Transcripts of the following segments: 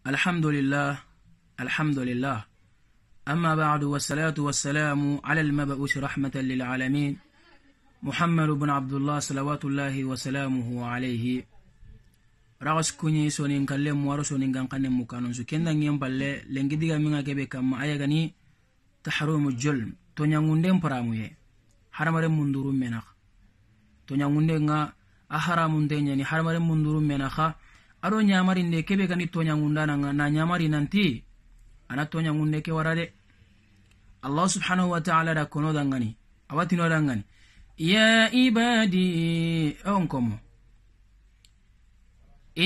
الحمد لله الحمد لله أما بعد والصلاة والسلام على المبعوث رحمة للعالمين محمد بن عبد الله صلوات الله وسلامه عليه ragas kunyi sonin kalle muwaro sonin gan kanen mukanon su kenda ngem balle lengi diga minga kebe kamma aya gani tahrumu julm to nyangunden paramuye haramare munduru menak to nyangunde nga a haramunde nyani haramare munduru menaka ado ñamarinde kebe gani toñaŋundanaŋa na ñamari nanti ana toñaŋunne ke wara de allah subhanahu wa taala da konodaŋani awatinodaŋani ya ibadi on komo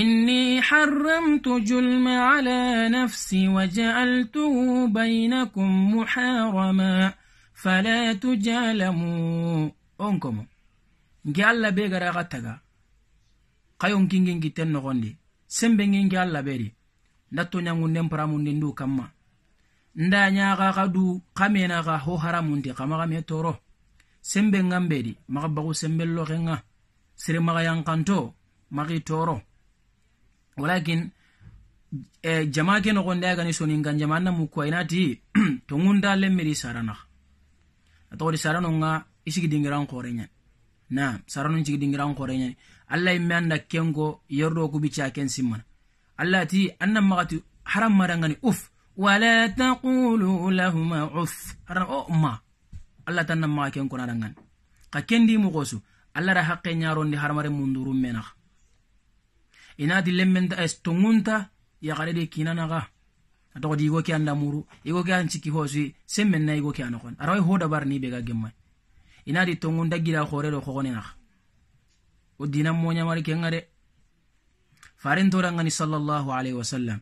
إني حرمت جلم على نفسي وجعلته بينكم محارما فلا تجالموا أنكم نجي الله بيغرا غتغا قيوم كينجين جتن نغندي sembe ngenke alla ɓeri ndatto ñangunden paramunden du kamma nda ñaga xa du xamenaxa ho haramunti xamaxame toro sembe nganbedi maxa baxu sembello xenga sere maxa yankanto maxi toro walakin e, jama ke noxonde a soninkan jama na mukkuwa inati tongunta lemmedi saranaxa natoxodi saranonga i sigi na saranu cigi dingiran kore nyani alla imme anda kengo yerdo ku bica ken simmana alla ti anna magati haram marangani uf wala taqulu lahuma uf haran o oh, ma alla tanna maga ken kona dangan ka kendi mo gosu alla ra haqqe nyarondi harmare munduru menaka inati lemmenta es tongunta yagarede kinanaga atogo di igo ke an lamuru igo ke an ciki hosu semmen na igo ke anokon arawai ho dabar ni bega gemmai inati tongunda gira horero hogonenaha o dina moñamari kenga de farentorangani sallallahu alaihi wasallam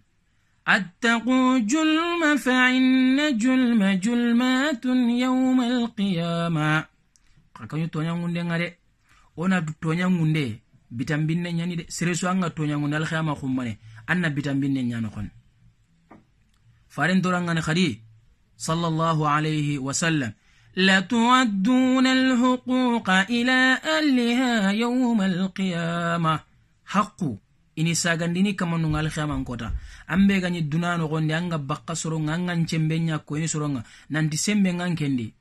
اتقوا جلم فإن جلم جلمات يوم القيامة kakanyo tonya ngunde ngare ona tonya ngunde bitambinne nyani de sereso anga tonya ngunde al khumane anna bitambinne nyano kon faren doranga ne khadi sallallahu alayhi wa لتودون الحقوق إلى أهلها يوم القيامة حق ini sagandini kamanunga alkhiyaman kota an be gañi duna nogondi an ga bakka soronga an gan cembe ñakkoyini soronga nanti sembe ngan kendi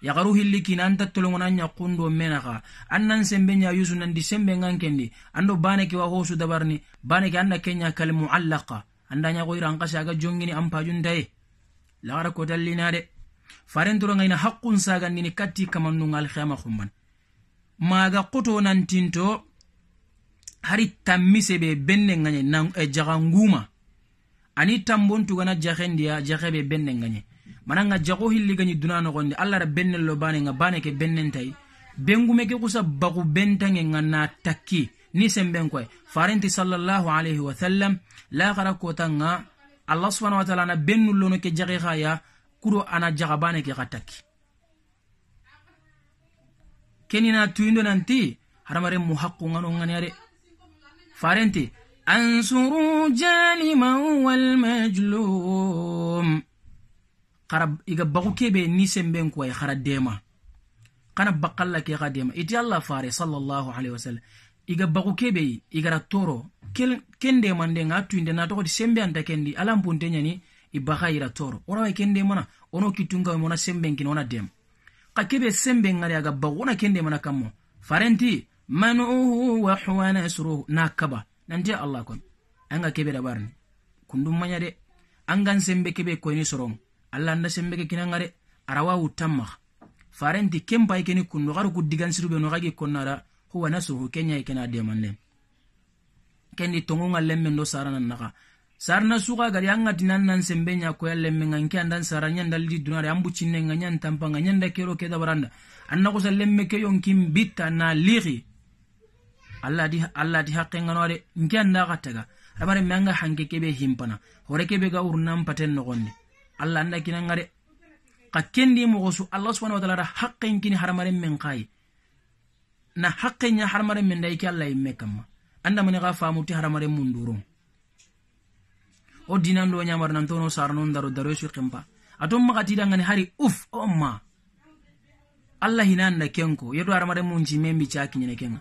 yagaru hilli kina an tattolongo nan ñakkundo menaka an sembe ña yusu nanti sembe ngan kendi ando baneke wa hosu dabarni baneke an na keña kal muallaka anda ñagoyira an kasi aga jongini an pajuntaye lagara kotallinade faren dorongayna haqqun sagandini katti kamannunga alkiyama humman maga koto nantinto hari tammi sebe benne gaye e eh, jaga nguma ani tambontugana jahendiya jahebe benne gaye mananga jago hilligani duna nogondi allah ra lo bane ga bane bengume ke kusa bagu bentange ga na takki ni semben koye farenti sallallahu alayhi wasallam lahara kota ga allah subhanau wa taala na bennullono ke jahihaya kudo ana jagabane ke kataki kenina tuyindo nanti hadamaren mu hakku ngano nganiyade farenti ansuru jaliman walmajlum kara iga bagu kebe ni semben kuwa kara dema kana bakalla ke ga dema iti allah fare sallallahu alaihi wasallam iga bagu kebe igara toro ken demande nga tuyinde na togodi sembe anta kendi alampunte ñani i baxa yira toro wonawa kende mana wono kitungawe mona sembenkini wona dem xa kebe sembe ŋari aga ba wona kende mana kammo farenti manuhu wa huwana yasruhu na nanti allah kon an ga kebe dabarni kundum manya de an sembe kebe koyni soron allah anda sembe ke kinan ŋare arawa wuttanmaxa farenti ken bayi keni kundu xari ku digansirube no xagi konnara huwa nasruhu kenya i kena demanle kendi tongo ŋa lemmen do saranan sarna suka gari an gati nan nan sembe nya ko yalle men ngan ke andan saranya ndaldi dunare ambu cinne nga nyan tampa nga nyanda kero ke da baranda anna ko sallemme ke yon kim bitta na liri alla di alla di haqqe nganore nke anda gataga abare men nga hanke kebe himpana hore kebe ga urnan paten no gonde alla anda kinan ngare ka kendi mo gosu allah subhanahu wa ta'ala haqqe kini haramare men kai na haqqe nya haramare men dai ke alla imme kamma anda mani ga famu haramare mun o dinan lo nan tono sarnon daro daro su ma aton makatidangani hari uf o ma allah na kenko yeto aramare mun membi chaki kiñene kenga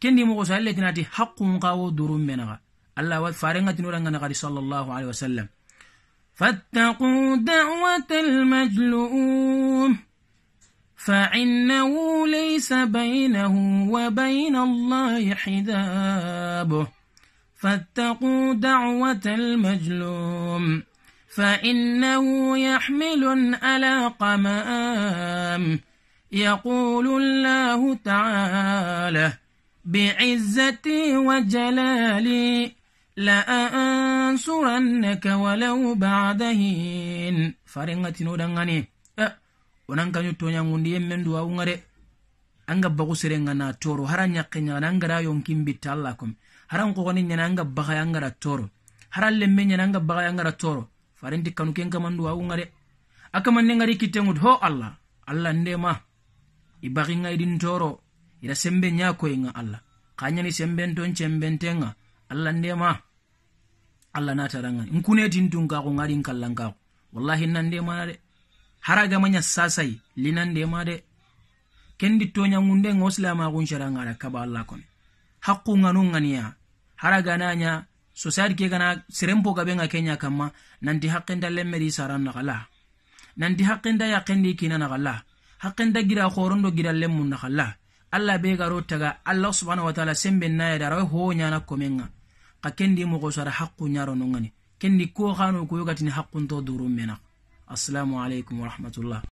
kendi mogo so alle tinati haqqun ka durum menaga allah wa farenga tinorangana kadi sallallahu alaihi wasallam فاتقوا دعوة المجلوم فإنه ليس بينه وبين الله حجابه فاتقوا دعوة المجلوم فإنه يحمل ألا قمام يقول الله تعالى بعزتي وجلالي لأنصرنك ولو بعدهين فارغة نودنغاني أه، ونانكا نتونيا مندي يمن دواؤنغري أنغا بغسرنغنا تورو هرانيقنا نانغرا يونكين بتالاكم haran kogoni nyana anga bagaya angara toro haran lemme nyana anga bagaya angara toro farenti kanuken kamandu awu ngare akamanne ngari kitengud ho allah allah ndema i baginga idin toro ira sembe ñakoyinga allah kañani semben ton cembentenga allah ndema allah natarangani nkunetin tunkaku ngaɗin kallankaku wallahi nandemana de haragamaña sasayi linandema de kendi toñagunde ngosilamakun sharangara kaba allah kone haqqunganungania hara gananya society ke gana serempo gabe nga kenya kamma nanti haqqinda lemmeri saran nagala nanti haqqinda yaqindi kina nagala haqqinda gira khorondo gira lemmun nagala alla be garo taga allah subhanahu wa ta'ala sembe naya dara ho nyana komenga ka kendi mogo sara haqqu nyaro nongani kendi ko khanu ko yogatini haqqun to durum mena assalamu alaikum warahmatullah